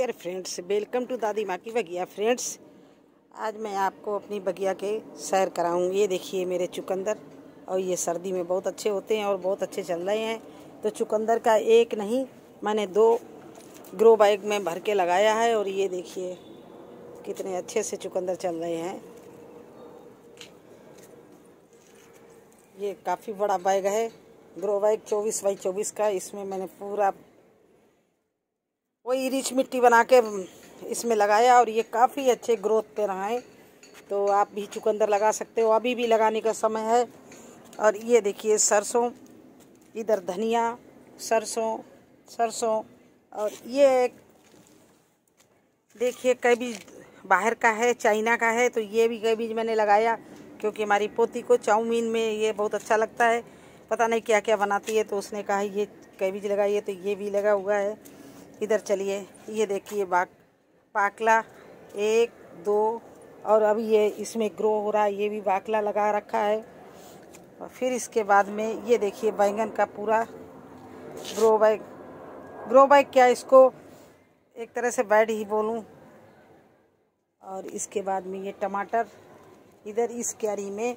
dear friends welcome to दादी माँ की बगिया फ्रेंड्स आज मैं आपको अपनी बगिया के सैर कराऊंगी ये देखिए मेरे चुकंदर और ये सर्दी में बहुत अच्छे होते हैं और बहुत अच्छे चल रहे हैं तो चुकंदर का एक नहीं मैंने दो ग्रो बैग में भर के लगाया है और ये देखिए कितने अच्छे से चुकंदर चल रहे हैं ये काफ़ी बड़ा बैग है ग्रो बैग चौबीस बाई चौबीस का इसमें मैंने पूरा वही रिच मिट्टी बना के इसमें लगाया और ये काफ़ी अच्छे ग्रोथ पे रहा है तो आप भी चुकंदर लगा सकते हो अभी भी लगाने का समय है और ये देखिए सरसों इधर धनिया सरसों सरसों और ये देखिए कैबीज बाहर का है चाइना का है तो ये भी कैबीज मैंने लगाया क्योंकि हमारी पोती को चाउमीन में ये बहुत अच्छा लगता है पता नहीं क्या क्या बनाती है तो उसने कहा ये कैबीज लगाइए तो ये भी लगा हुआ है इधर चलिए ये देखिए बाग पाकला एक दो और अब ये इसमें ग्रो हो रहा है ये भी बाकला लगा रखा है और फिर इसके बाद में ये देखिए बैंगन का पूरा ग्रो बैग ग्रो बैग क्या इसको एक तरह से बैड ही बोलूँ और इसके बाद में ये टमाटर इधर इस क्यारी में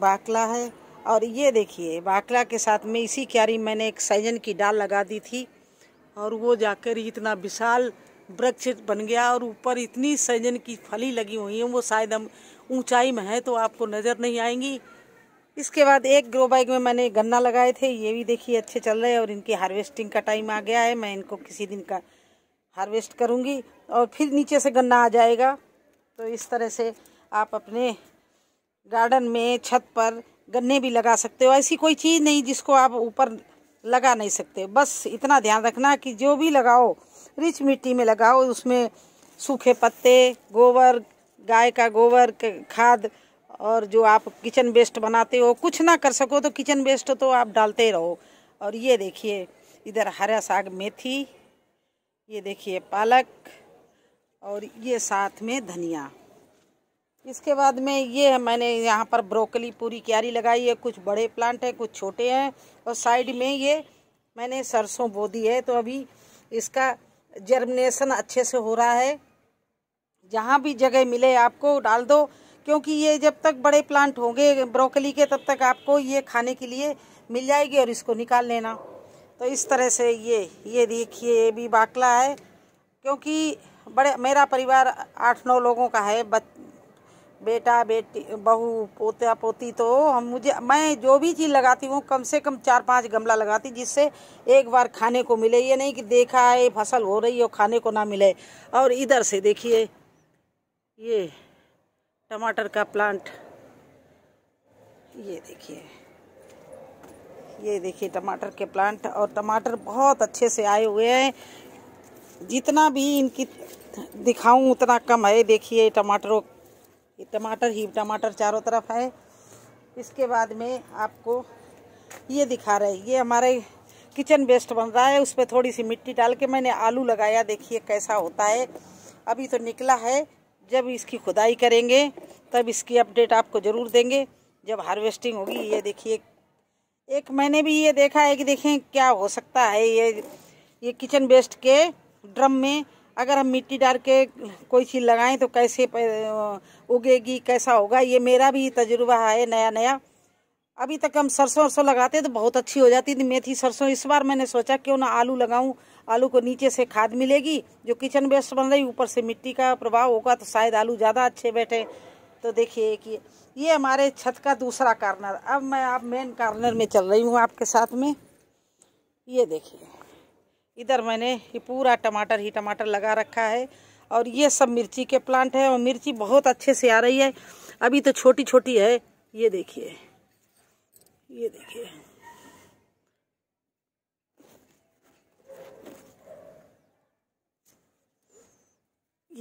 बाकला है और ये देखिए बाकला के साथ में इसी क्यारी मैंने एक सैजन की डाल लगा दी थी और वो जाकर इतना विशाल वृक्ष बन गया और ऊपर इतनी सजन की फली लगी हुई है वो शायद हम ऊंचाई में है तो आपको नज़र नहीं आएंगी इसके बाद एक ग्रो बैग में मैंने गन्ना लगाए थे ये भी देखिए अच्छे चल रहे हैं और इनकी हार्वेस्टिंग का टाइम आ गया है मैं इनको किसी दिन का हार्वेस्ट करूँगी और फिर नीचे से गन्ना आ जाएगा तो इस तरह से आप अपने गार्डन में छत पर गन्ने भी लगा सकते हो ऐसी कोई चीज़ नहीं जिसको आप ऊपर लगा नहीं सकते बस इतना ध्यान रखना कि जो भी लगाओ रिच मिट्टी में लगाओ उसमें सूखे पत्ते गोबर गाय का गोबर खाद और जो आप किचन वेस्ट बनाते हो कुछ ना कर सको तो किचन वेस्ट तो आप डालते रहो और ये देखिए इधर हरा साग मेथी ये देखिए पालक और ये साथ में धनिया इसके बाद में ये है मैंने यहाँ पर ब्रोकली पूरी क्यारी लगाई है कुछ बड़े प्लांट हैं कुछ छोटे हैं और साइड में ये मैंने सरसों बो दी है तो अभी इसका जर्मिनेशन अच्छे से हो रहा है जहाँ भी जगह मिले आपको डाल दो क्योंकि ये जब तक बड़े प्लांट होंगे ब्रोकली के तब तक आपको ये खाने के लिए मिल जाएगी और इसको निकाल लेना तो इस तरह से ये ये देखिए ये भी बाकला है क्योंकि बड़े मेरा परिवार आठ नौ लोगों का है बच बेटा बेटी बहू पोता पोती तो हम मुझे मैं जो भी चीज़ लगाती हूँ कम से कम चार पांच गमला लगाती जिससे एक बार खाने को मिले ये नहीं कि देखा है फसल हो रही हो खाने को ना मिले और इधर से देखिए ये टमाटर का प्लांट ये देखिए ये देखिए टमाटर के प्लांट और टमाटर बहुत अच्छे से आए हुए हैं जितना भी इनकी दिखाऊं उतना कम है देखिए टमाटरों ये टमाटर ही टमाटर चारों तरफ है इसके बाद में आपको ये दिखा रहे ये हमारे किचन वेस्ट बन रहा है उस पर थोड़ी सी मिट्टी डाल के मैंने आलू लगाया देखिए कैसा होता है अभी तो निकला है जब इसकी खुदाई करेंगे तब इसकी अपडेट आपको ज़रूर देंगे जब हार्वेस्टिंग होगी ये देखिए एक मैंने भी ये देखा है कि देखें क्या हो सकता है ये ये किचन वेस्ट के ड्रम में अगर हम मिट्टी डाल के कोई चीज़ लगाएं तो कैसे उगेगी कैसा होगा ये मेरा भी तजुर्बा है नया नया अभी तक हम सरसों वरसों लगाते तो बहुत अच्छी हो जाती थी मेथी सरसों इस बार मैंने सोचा क्यों ना आलू लगाऊं आलू को नीचे से खाद मिलेगी जो किचन वेस्ट बन रही ऊपर से मिट्टी का प्रभाव होगा तो शायद आलू ज़्यादा अच्छे बैठे तो देखिए कि ये हमारे छत का दूसरा कार्नर अब मैं आप मेन कार्नर में चल रही हूँ आपके साथ में ये देखिए इधर मैंने ये पूरा टमाटर ही टमाटर लगा रखा है और ये सब मिर्ची के प्लांट है और मिर्ची बहुत अच्छे से आ रही है अभी तो छोटी छोटी है ये देखिए ये देखिए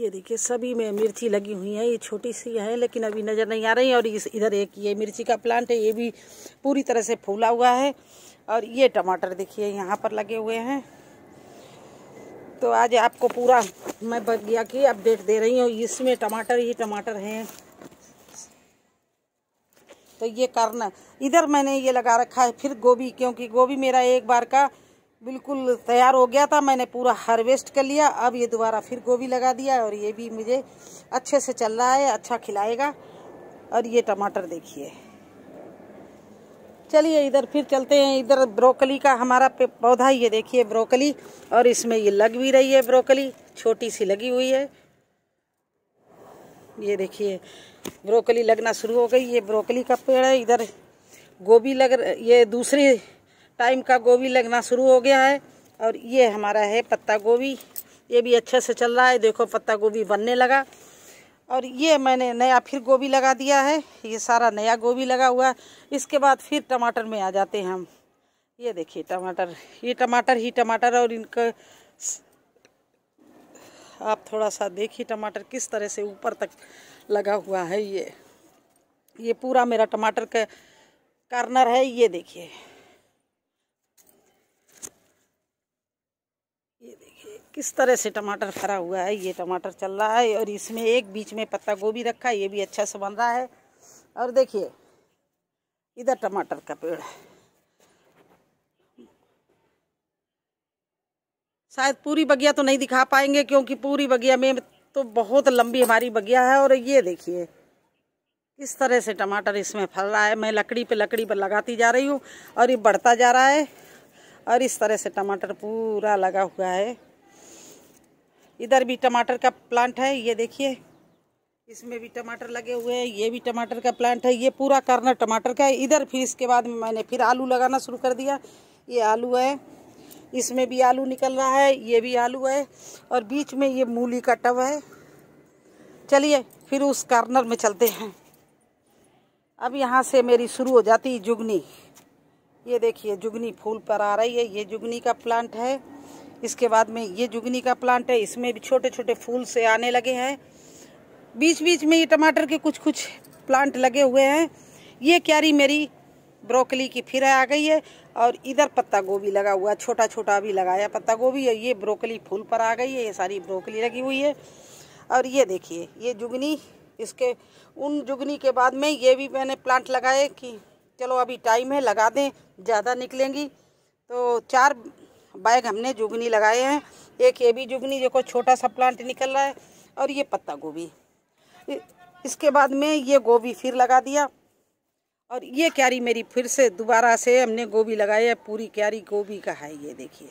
ये देखिए सभी में मिर्ची लगी हुई है ये छोटी सी है लेकिन अभी नज़र नहीं आ रही है और इस इधर एक ये मिर्ची का प्लांट है ये भी पूरी तरह से फूला हुआ है और ये टमाटर देखिए यहाँ पर लगे हुए हैं तो आज आपको पूरा मैं बगिया की अपडेट दे रही हूँ इसमें टमाटर ही टमाटर हैं तो ये करना इधर मैंने ये लगा रखा है फिर गोभी क्योंकि गोभी मेरा एक बार का बिल्कुल तैयार हो गया था मैंने पूरा हार्वेस्ट कर लिया अब ये दोबारा फिर गोभी लगा दिया और ये भी मुझे अच्छे से चल रहा है अच्छा खिलाएगा और ये टमाटर देखिए चलिए इधर फिर चलते हैं इधर ब्रोकली का हमारा पौधा ये देखिए ब्रोकली और इसमें ये लग भी रही है ब्रोकली छोटी सी लगी हुई है ये देखिए ब्रोकली लगना शुरू हो गई ये ब्रोकली का पेड़ है इधर गोभी लग ये दूसरे टाइम का गोभी लगना शुरू हो गया है और ये हमारा है पत्ता गोभी ये भी अच्छे से चल रहा है देखो पत्ता गोभी बनने लगा और ये मैंने नया फिर गोभी लगा दिया है ये सारा नया गोभी लगा हुआ है इसके बाद फिर टमाटर में आ जाते हैं हम ये देखिए टमाटर ये टमाटर ही टमाटर और इनका आप थोड़ा सा देखिए टमाटर किस तरह से ऊपर तक लगा हुआ है ये ये पूरा मेरा टमाटर का कार्नर है ये देखिए किस तरह से टमाटर फरा हुआ है ये टमाटर चल रहा है और इसमें एक बीच में पत्ता गोभी रखा है ये भी अच्छा से बन रहा है और देखिए इधर टमाटर का पेड़ है शायद पूरी बगिया तो नहीं दिखा पाएंगे क्योंकि पूरी बगिया में तो बहुत लंबी हमारी बगिया है और ये देखिए इस तरह से टमाटर इसमें फल रहा है मैं लकड़ी पे लकड़ी पर लगाती जा रही हूँ और ये बढ़ता जा रहा है और इस तरह से टमाटर पूरा लगा हुआ है इधर भी टमाटर का प्लांट है ये देखिए इसमें भी टमाटर लगे हुए हैं ये भी टमाटर का प्लांट है ये पूरा कॉर्नर टमाटर का है इधर फिर इसके बाद मैंने फिर आलू लगाना शुरू कर दिया ये आलू है इसमें भी आलू निकल रहा है ये भी आलू है और बीच में ये मूली का टब है चलिए फिर उस कॉर्नर में चलते हैं अब यहाँ से मेरी शुरू हो जाती जुगनी ये देखिए जुगनी फूल पर आ रही है ये जुगनी का प्लांट है इसके बाद में ये जुगनी का प्लांट है इसमें भी छोटे छोटे फूल से आने लगे हैं बीच बीच में ये टमाटर के कुछ कुछ प्लांट लगे हुए हैं ये क्यारी मेरी ब्रोकली की फिर आ गई है और इधर पत्ता गोभी लगा हुआ है छोटा छोटा भी लगाया पत्ता गोभी है ये ब्रोकली फूल पर आ गई है ये सारी ब्रोकली लगी हुई है और ये देखिए ये जुगनी इसके उन जुगनी के बाद में ये भी मैंने प्लांट लगाए कि चलो अभी टाइम है लगा दें ज़्यादा निकलेंगी तो चार बैग हमने जुगनी लगाए हैं एक ये भी जुगनी जो कोई छोटा सा प्लांट निकल रहा है और ये पत्ता गोभी इसके बाद में ये गोभी फिर लगा दिया और ये क्यारी मेरी फिर से दोबारा से हमने गोभी लगाई है पूरी क्यारी गोभी का है ये देखिए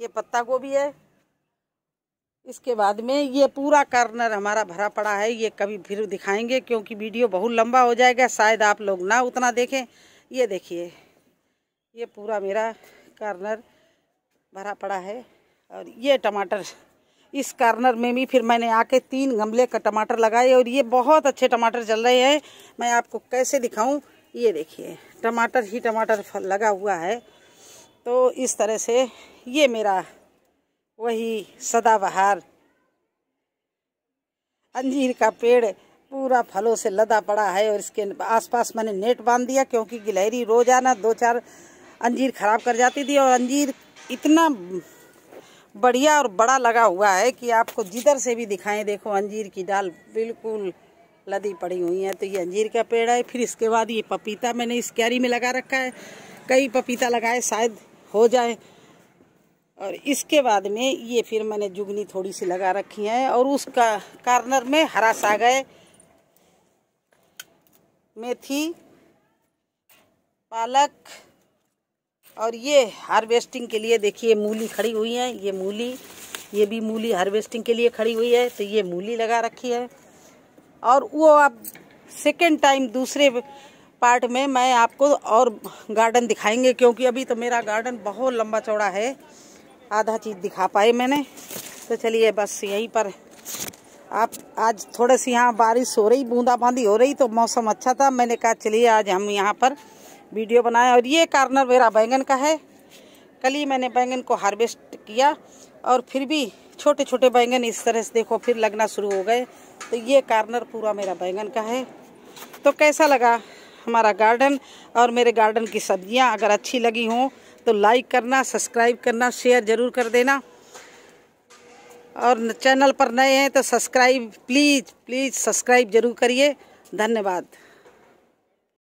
ये पत्ता गोभी है इसके बाद में ये पूरा कार्नर हमारा भरा पड़ा है ये कभी फिर दिखाएंगे क्योंकि वीडियो बहुत लंबा हो जाएगा शायद आप लोग ना उतना देखें ये देखिए ये पूरा मेरा कार्नर भरा पड़ा है और ये टमाटर इस कार्नर में भी फिर मैंने आके तीन गमले का टमाटर लगाए और ये बहुत अच्छे टमाटर चल रहे हैं मैं आपको कैसे दिखाऊं ये देखिए टमाटर ही टमाटर फल लगा हुआ है तो इस तरह से ये मेरा वही सदाबहार अंजीर का पेड़ पूरा फलों से लदा पड़ा है और इसके आसपास मैंने नेट बांध दिया क्योंकि गिलहरी रोजाना दो चार अंजीर खराब कर जाती थी और अंजीर इतना बढ़िया और बड़ा लगा हुआ है कि आपको जिधर से भी दिखाएं देखो अंजीर की डाल बिल्कुल लदी पड़ी हुई है तो ये अंजीर का पेड़ है फिर इसके बाद ये पपीता मैंने इस क्यारी में लगा रखा है कई पपीता लगाए शायद हो जाए और इसके बाद में ये फिर मैंने जुगनी थोड़ी सी लगा रखी है और उसका कार्नर में हरा साग है मेथी पालक और ये हार्वेस्टिंग के लिए देखिए मूली खड़ी हुई है ये मूली ये भी मूली हार्वेस्टिंग के लिए खड़ी हुई है तो ये मूली लगा रखी है और वो आप सेकेंड टाइम दूसरे पार्ट में मैं आपको और गार्डन दिखाएंगे क्योंकि अभी तो मेरा गार्डन बहुत लंबा चौड़ा है आधा चीज़ दिखा पाए मैंने तो चलिए बस यहीं पर आप आज थोड़ा सी यहाँ बारिश हो रही बूंदा बांदी हो रही तो मौसम अच्छा था मैंने कहा चलिए आज हम यहाँ पर वीडियो बनाया और ये कार्नर मेरा बैंगन का है कल ही मैंने बैंगन को हार्वेस्ट किया और फिर भी छोटे छोटे बैंगन इस तरह से देखो फिर लगना शुरू हो गए तो ये कार्नर पूरा मेरा बैंगन का है तो कैसा लगा हमारा गार्डन और मेरे गार्डन की सब्जियाँ अगर अच्छी लगी हों तो लाइक करना सब्सक्राइब करना शेयर ज़रूर कर देना और चैनल पर नए हैं तो सब्सक्राइब प्लीज़ प्लीज़ सब्सक्राइब ज़रूर करिए धन्यवाद